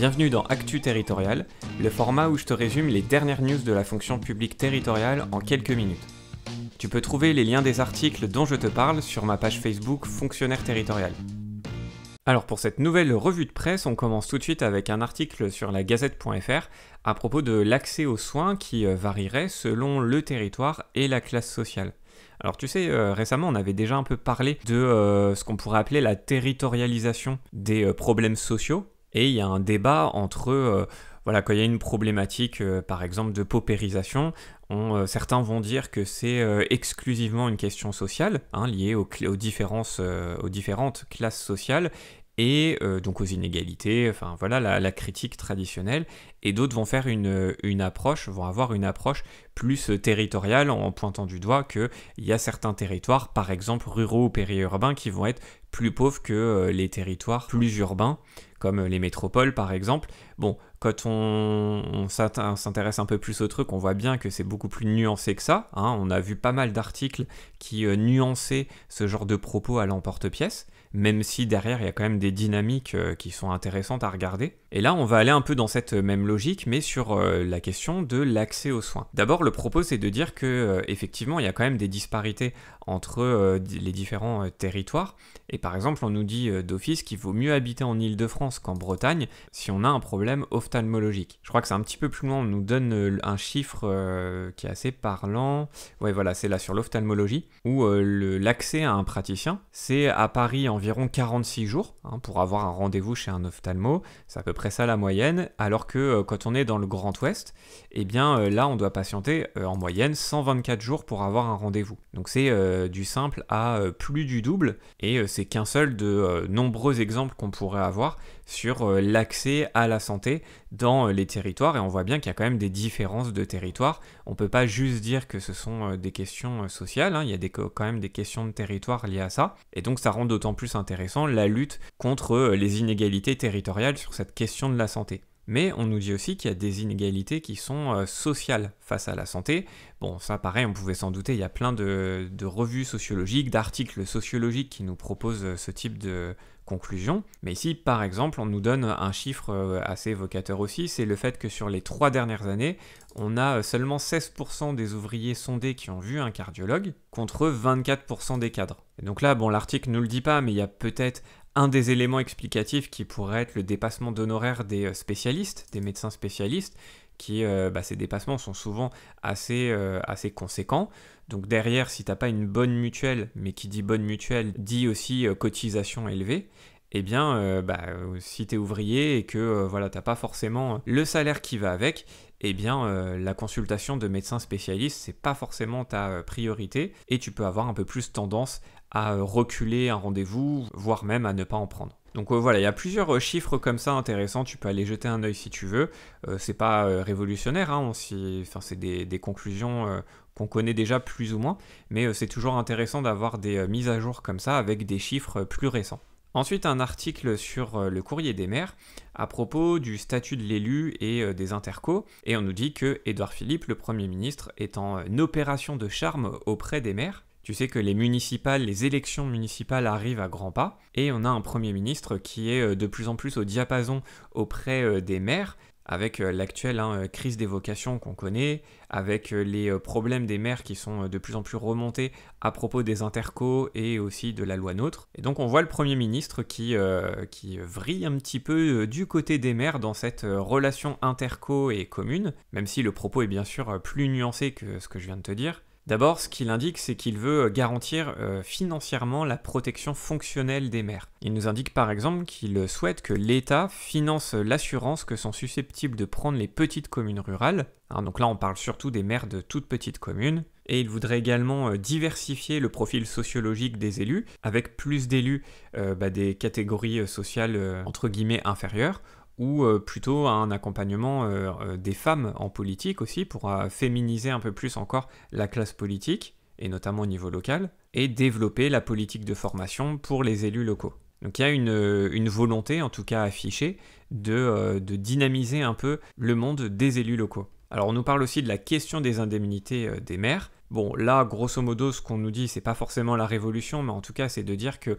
Bienvenue dans Actu Territorial, le format où je te résume les dernières news de la fonction publique territoriale en quelques minutes. Tu peux trouver les liens des articles dont je te parle sur ma page Facebook Fonctionnaire Territorial. Alors pour cette nouvelle revue de presse, on commence tout de suite avec un article sur la gazette.fr à propos de l'accès aux soins qui euh, varierait selon le territoire et la classe sociale. Alors tu sais, euh, récemment on avait déjà un peu parlé de euh, ce qu'on pourrait appeler la territorialisation des problèmes sociaux et il y a un débat entre, euh, voilà, quand il y a une problématique, euh, par exemple, de paupérisation, euh, certains vont dire que c'est exclusivement une question sociale, hein, liée aux, différentes classes sociales, et donc aux inégalités, enfin voilà la, critique traditionnelle, et d'autres vont faire une, approche, vont avoir une approche plus territoriale en, pointant du doigt qu'il y a certains territoires, par exemple ruraux ou périurbains, qui vont être plus pauvres que les territoires plus urbains comme euh, les métropoles par exemple. Bon, quand on, s'intéresse un peu plus au truc, on voit bien que c'est beaucoup plus nuancé que ça. Hein. On a vu pas mal d'articles qui euh, nuançaient ce genre de propos à l'emporte-pièce même si derrière il y a quand même des dynamiques euh, qui sont intéressantes à regarder. Et là, on va aller un peu dans cette euh, même logique, mais sur euh, la question de l'accès aux soins. D'abord, le propos c'est de dire que effectivement, il y a quand même des disparités entre les différents territoires. Et par exemple, on nous dit d'office qu'il vaut mieux habiter en Île-de-France qu'en Bretagne si on a un problème ophtalmologique. Je crois que c'est un petit peu plus loin, on nous donne un chiffre qui est assez parlant. Ouais, voilà, c'est là sur l'ophtalmologie, où l'accès à un praticien, c'est à Paris en environ 46 jours hein, pour avoir un rendez-vous chez un ophtalmo. C'est à peu près ça la moyenne. Alors que euh, quand on est dans le Grand Ouest, eh bien euh, là, on doit patienter euh, en moyenne 124 jours pour avoir un rendez-vous. Donc c'est du simple à plus du double. Et c'est qu'un seul de nombreux exemples qu'on pourrait avoir sur l'accès à la santé dans les territoires. Et on voit bien qu'il y a quand même des différences de territoire. On ne peut pas juste dire que ce sont des questions sociales. Hein. Il y a des, quand même des questions de territoire liées à ça. Et donc ça rend d'autant plus intéressant, la lutte contre euh, les inégalités territoriales sur cette question de la santé. Mais on nous dit aussi qu'il y a des inégalités qui sont euh, sociales face à la santé. Bon, ça pareil, on pouvait s'en douter, il y a plein de revues sociologiques, d'articles sociologiques qui nous proposent euh, ce type de conclusion. Mais ici, par exemple, on nous donne un chiffre euh, assez évocateur aussi, c'est le fait que sur les trois dernières années, on a euh, seulement 16% des ouvriers sondés qui ont vu un cardiologue, contre 24% des cadres. Et donc là, bon, l'article ne le dit pas, mais il y a peut-être un des éléments explicatifs qui pourrait être le dépassement d'honoraires des euh, spécialistes, des médecins spécialistes, qui euh, bah, ces dépassements sont souvent assez, euh, assez conséquents. Donc derrière, si tu n'as pas une bonne mutuelle, mais qui dit bonne mutuelle, dit aussi euh, cotisation élevée, eh bien, bah, si tu es ouvrier et que voilà, tu n'as pas forcément le salaire qui va avec, eh bien, la consultation de médecins spécialistes, c'est pas forcément ta priorité et tu peux avoir un peu plus tendance à reculer un rendez-vous, voire même à ne pas en prendre. Donc euh, voilà, il y a plusieurs euh, chiffres comme ça intéressants, tu peux aller jeter un œil si tu veux. Euh, c'est pas révolutionnaire, hein. c'est des, conclusions qu'on connaît déjà plus ou moins, mais c'est toujours intéressant d'avoir des mises à jour comme ça avec des chiffres plus récents. Ensuite, un article sur le courrier des maires à propos du statut de l'élu et des intercos, et on nous dit que Édouard Philippe, le Premier ministre, est en opération de charme auprès des maires. Tu sais que les municipales, les élections municipales arrivent à grands pas, et on a un Premier ministre qui est euh, de plus en plus au diapason auprès euh, des maires, avec euh, l'actuelle hein, crise des vocations qu'on connaît, avec les problèmes des maires qui sont de plus en plus remontés à propos des intercos et aussi de la loi NOTRe. Et donc on voit le Premier ministre qui, qui vrille un petit peu du côté des maires dans cette relation interco et commune, même si le propos est bien sûr plus nuancé que ce que je viens de te dire. D'abord, ce qu'il indique, c'est qu'il veut euh, garantir euh, financièrement la protection fonctionnelle des maires. Il nous indique par exemple qu'il euh, souhaite que l'État finance l'assurance que sont susceptibles de prendre les petites communes rurales. Hein, donc là, on parle surtout des maires de toutes petites communes. Et il voudrait également diversifier le profil sociologique des élus, avec plus d'élus bah, des catégories sociales entre guillemets inférieures ou euh, plutôt un accompagnement euh, euh, des femmes en politique aussi pour féminiser un peu plus encore la classe politique et notamment au niveau local, et développer la politique de formation pour les élus locaux. Donc il y a une, volonté, en tout cas affichée, de, dynamiser un peu le monde des élus locaux. Alors on nous parle aussi de la question des indemnités des maires. Bon, là, grosso modo, ce qu'on nous dit, c'est pas forcément la révolution, mais en tout cas, c'est de dire que,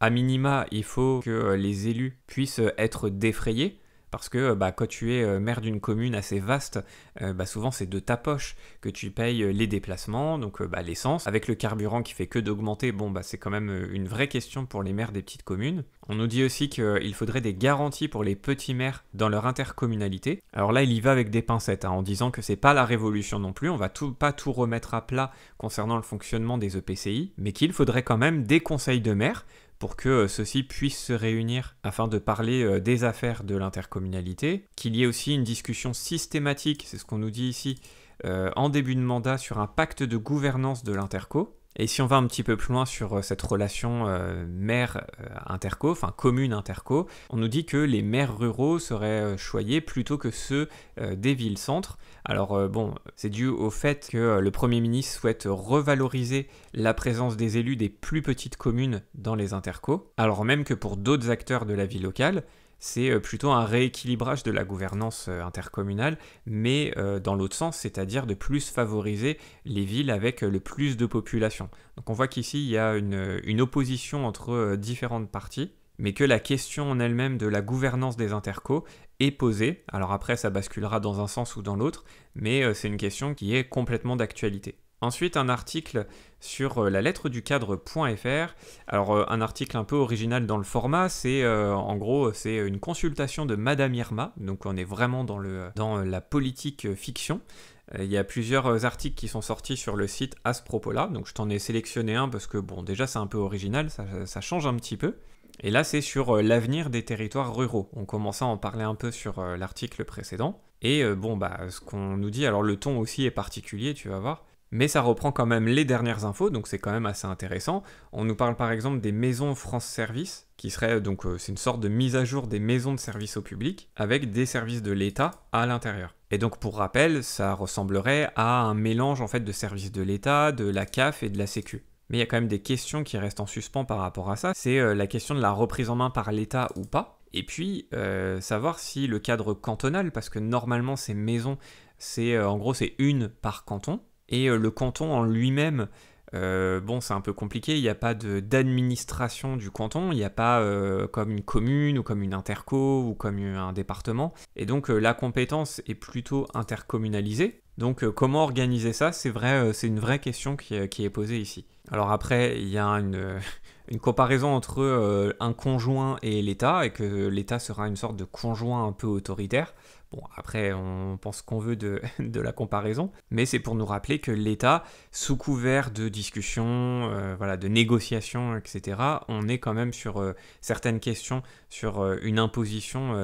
à minima, il faut que les élus puissent être défrayés parce que euh, bah, quand tu es euh, maire d'une commune assez vaste, euh, bah, souvent c'est de ta poche que tu payes les déplacements, donc bah, l'essence, avec le carburant qui fait que d'augmenter, bon bah c'est quand même une vraie question pour les maires des petites communes. On nous dit aussi qu'il faudrait des garanties pour les petits maires dans leur intercommunalité. Alors là, il y va avec des pincettes, hein, en disant que c'est pas la révolution non plus, on va tout, pas tout remettre à plat concernant le fonctionnement des EPCI, mais qu'il faudrait quand même des conseils de maires pour que euh, ceux-ci puissent se réunir afin de parler euh, des affaires de l'intercommunalité, qu'il y ait aussi une discussion systématique, c'est ce qu'on nous dit ici, euh, en début de mandat sur un pacte de gouvernance de l'interco, et si on va un petit peu plus loin sur euh, cette relation euh, maire-interco, euh, enfin commune-interco, on nous dit que les maires ruraux seraient choyés plutôt que ceux des villes-centres. Alors bon, c'est dû au fait que le Premier ministre souhaite revaloriser la présence des élus des plus petites communes dans les interco, alors même que pour d'autres acteurs de la vie locale, c'est euh, plutôt un rééquilibrage de la gouvernance euh, intercommunale, mais euh, dans l'autre sens, c'est-à-dire de plus favoriser les villes avec le plus de population. Donc on voit qu'ici, il y a une, opposition entre différentes parties mais que la question en elle-même de la gouvernance des intercos est posée. Alors après, ça basculera dans un sens ou dans l'autre, mais c'est une question qui est complètement d'actualité. Ensuite, un article sur euh, la lettre du cadre.fr. Alors, euh, un article un peu original dans le format, c'est euh, en gros, c'est une consultation de Madame Irma, donc on est vraiment dans, dans la politique fiction. Il y a plusieurs articles qui sont sortis sur le site à ce propos-là, donc je t'en ai sélectionné un parce que, bon, déjà c'est un peu original, ça, change un petit peu. Et là, c'est sur l'avenir des territoires ruraux. On commençait à en parler un peu sur l'article précédent. Et bon, bah, ce qu'on nous dit, alors le ton aussi est particulier, tu vas voir mais ça reprend quand même les dernières infos, donc c'est quand même assez intéressant. On nous parle par exemple des maisons France Service, qui serait donc euh, c'est une sorte de mise à jour des maisons de service au public avec des services de l'État à l'intérieur. Et donc pour rappel, ça ressemblerait à un mélange en fait de services de l'État, de la CAF et de la Sécu. Mais il y a quand même des questions qui restent en suspens par rapport à ça. C'est euh, la question de la reprise en main par l'État ou pas. Et puis, euh, savoir si le cadre cantonal, parce que normalement ces maisons, c'est en gros c'est une par canton, et euh, le canton en lui-même, euh, bon, c'est un peu compliqué, il n'y a pas d'administration du canton, il n'y a pas euh, comme une commune ou comme une interco ou comme un département. Et donc la compétence est plutôt intercommunalisée. Donc comment organiser ça C'est vrai, c'est une vraie question qui, est posée ici. Alors après, il y a une, une comparaison entre euh, un conjoint et l'État, et que l'État sera une sorte de conjoint un peu autoritaire. Bon, après, on pense qu'on veut de, la comparaison, mais c'est pour nous rappeler que l'État, sous couvert de discussions, euh, voilà, de négociations, etc., on est quand même sur euh, certaines questions, sur une imposition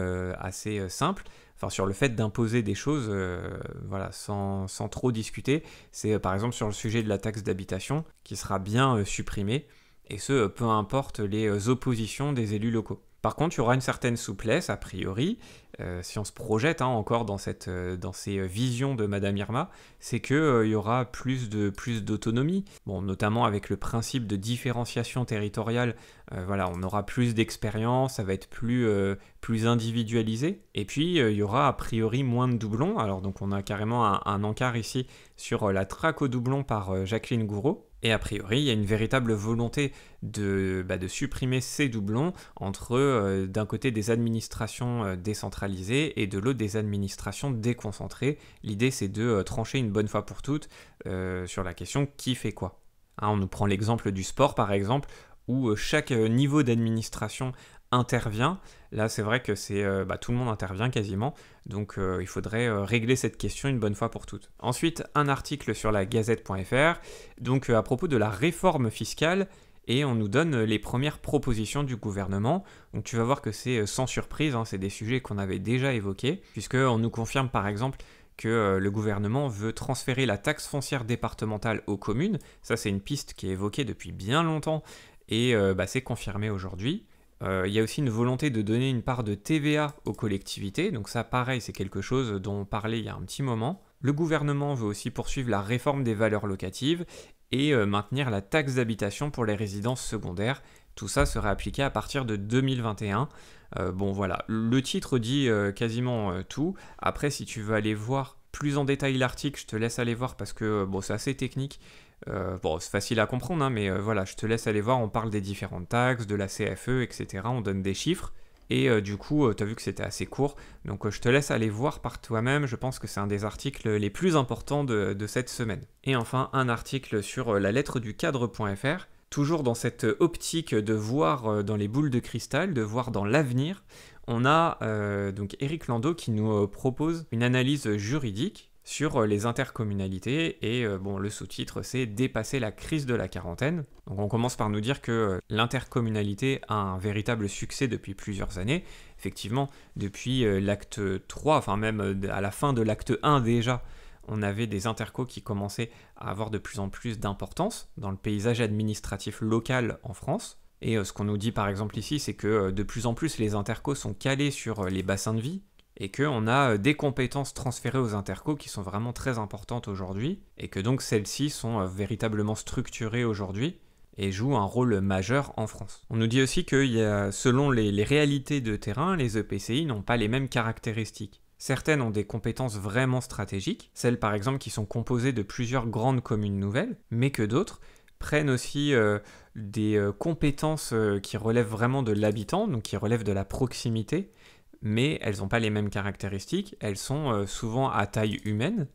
assez simple enfin sur le fait d'imposer des choses voilà, sans, trop discuter. C'est par exemple sur le sujet de la taxe d'habitation qui sera bien supprimée et ce, euh, peu importe les euh, oppositions des élus locaux. Par contre, il y aura une certaine souplesse, a priori, si on euh, se projette hein, encore dans, cette, dans ces visions de Madame Irma, c'est qu'il y aura plus de plus d'autonomie, bon, notamment avec le principe de différenciation territoriale, voilà, on aura plus d'expérience, ça va être plus, plus individualisé, et puis il y aura a priori moins de doublons, alors donc on a carrément un, encart ici sur la traque au doublon par Jacqueline Gouraud, et a priori, il y a une véritable volonté de, bah, supprimer ces doublons entre euh, d'un côté des administrations euh, décentralisées et de l'autre des administrations déconcentrées. L'idée c'est de euh, trancher une bonne fois pour toutes sur la question qui fait quoi. Hein, on nous prend l'exemple du sport par exemple, où chaque niveau d'administration intervient. Là, c'est vrai que c'est euh, bah, tout le monde intervient quasiment, donc euh, il faudrait euh, régler cette question une bonne fois pour toutes. Ensuite, un article sur la gazette.fr, donc à propos de la réforme fiscale, et on nous donne les premières propositions du gouvernement. Donc tu vas voir que c'est sans surprise, hein, c'est des sujets qu'on avait déjà évoqués, puisqu'on nous confirme par exemple que le gouvernement veut transférer la taxe foncière départementale aux communes. Ça, c'est une piste qui est évoquée depuis bien longtemps et bah, c'est confirmé aujourd'hui. Euh, il y a aussi une volonté de donner une part de TVA aux collectivités, donc ça pareil c'est quelque chose dont on parlait il y a un petit moment. Le gouvernement veut aussi poursuivre la réforme des valeurs locatives et euh, maintenir la taxe d'habitation pour les résidences secondaires. Tout ça serait appliqué à partir de 2021. Euh, bon voilà, le titre dit quasiment tout. Après, si tu veux aller voir plus en détail l'article, je te laisse aller voir parce que bon, c'est assez technique euh, bon, c'est facile à comprendre, hein, mais euh, voilà, je te laisse aller voir, on parle des différentes taxes, de la CFE, etc. On donne des chiffres. Et euh, du coup, tu as vu que c'était assez court. Donc je te laisse aller voir par toi-même. Je pense que c'est un des articles les plus importants de, cette semaine. Et enfin, un article sur la lettre du cadre.fr. Toujours dans cette optique de voir dans les boules de cristal, de voir dans l'avenir, on a donc Eric Landau qui nous propose une analyse juridique sur euh, les intercommunalités et euh, bon le sous-titre c'est dépasser la crise de la quarantaine. Donc on commence par nous dire que euh, l'intercommunalité a un véritable succès depuis plusieurs années. Effectivement, depuis l'acte 3, enfin même à la fin de l'acte 1 déjà, on avait des intercos qui commençaient à avoir de plus en plus d'importance dans le paysage administratif local en France. Et ce qu'on nous dit par exemple ici, c'est que de plus en plus les intercos sont calés sur les bassins de vie, et qu'on a euh, des compétences transférées aux intercos qui sont vraiment très importantes aujourd'hui, et que donc celles-ci sont euh, véritablement structurées aujourd'hui et jouent un rôle majeur en France. On nous dit aussi que selon les, réalités de terrain, les EPCI n'ont pas les mêmes caractéristiques. Certaines ont des compétences vraiment stratégiques, celles par exemple qui sont composées de plusieurs grandes communes nouvelles, mais que d'autres prennent aussi euh, des compétences qui relèvent vraiment de l'habitant, donc qui relèvent de la proximité, mais elles n'ont pas les mêmes caractéristiques. Elles sont euh, souvent à taille humaine,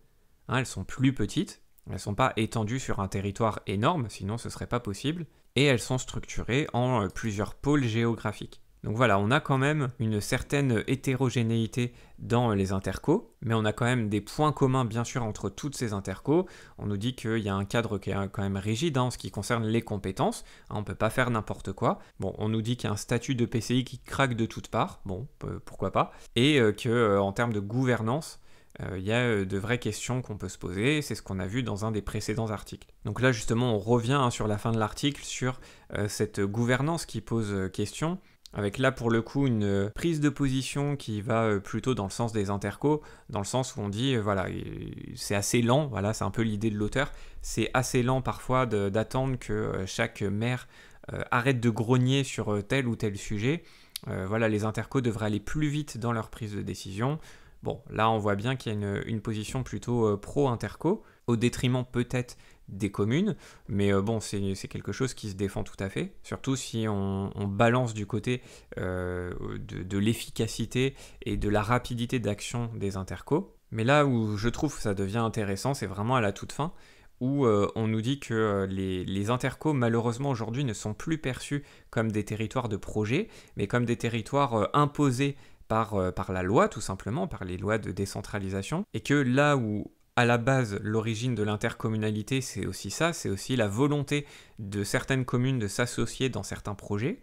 hein, elles sont plus petites, elles ne sont pas étendues sur un territoire énorme, sinon ce ne serait pas possible, et elles sont structurées en euh, plusieurs pôles géographiques. Donc voilà, on a quand même une certaine hétérogénéité dans les intercos, mais on a quand même des points communs bien sûr entre toutes ces intercos. On nous dit qu'il y a un cadre qui est quand même rigide hein, en ce qui concerne les compétences, hein, on ne peut pas faire n'importe quoi. Bon, on nous dit qu'il y a un statut de PCI qui craque de toutes parts, bon, pourquoi pas, et qu'en euh, que euh, en termes de gouvernance, euh, il y a de vraies questions qu'on peut se poser, c'est ce qu'on a vu dans un des précédents articles. Donc là justement on revient hein, sur la fin de l'article sur cette gouvernance qui pose question, avec là pour le coup une euh, prise de position qui va euh, plutôt dans le sens des intercos, dans le sens où on dit euh, voilà c'est assez lent, voilà c'est un peu l'idée de l'auteur, c'est assez lent parfois d'attendre que chaque maire arrête de grogner sur tel ou tel sujet. voilà les intercos devraient aller plus vite dans leur prise de décision. Bon là on voit bien qu'il y a une, position plutôt pro interco au détriment peut-être des communes, mais euh, bon, c'est quelque chose qui se défend tout à fait, surtout si on, balance du côté euh, de, de l'efficacité et de la rapidité d'action des intercos. Mais là où je trouve que ça devient intéressant, c'est vraiment à la toute fin, où euh, on nous dit que les, les, intercos, malheureusement, aujourd'hui, ne sont plus perçus comme des territoires de projet, mais comme des territoires imposés par, par la loi, tout simplement, par les lois de décentralisation, et que là où à la base, l'origine de l'intercommunalité, c'est aussi ça, c'est aussi la volonté de certaines communes de s'associer dans certains projets,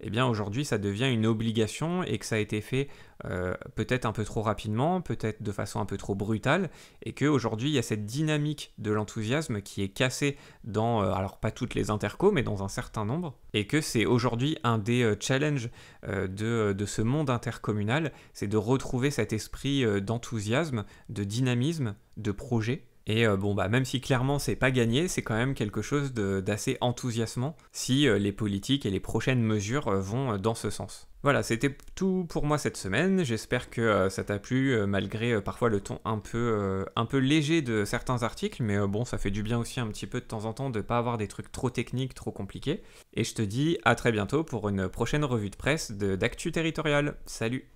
eh bien aujourd'hui ça devient une obligation et que ça a été fait euh, peut-être un peu trop rapidement, peut-être de façon un peu trop brutale, et qu'aujourd'hui il y a cette dynamique de l'enthousiasme qui est cassée dans, euh, alors pas toutes les intercos, mais dans un certain nombre, et que c'est aujourd'hui un des euh, challenges de, ce monde intercommunal, c'est de retrouver cet esprit d'enthousiasme, de dynamisme, de projet, et euh, bon, bah, même si clairement c'est pas gagné, c'est quand même quelque chose d'assez enthousiasmant si euh, les politiques et les prochaines mesures euh, vont dans ce sens. Voilà, c'était tout pour moi cette semaine. J'espère que ça t'a plu, malgré parfois le ton un peu, un peu léger de certains articles. Mais bon, ça fait du bien aussi un petit peu de temps en temps de ne pas avoir des trucs trop techniques, trop compliqués. Et je te dis à très bientôt pour une prochaine revue de presse d'actu territorial Salut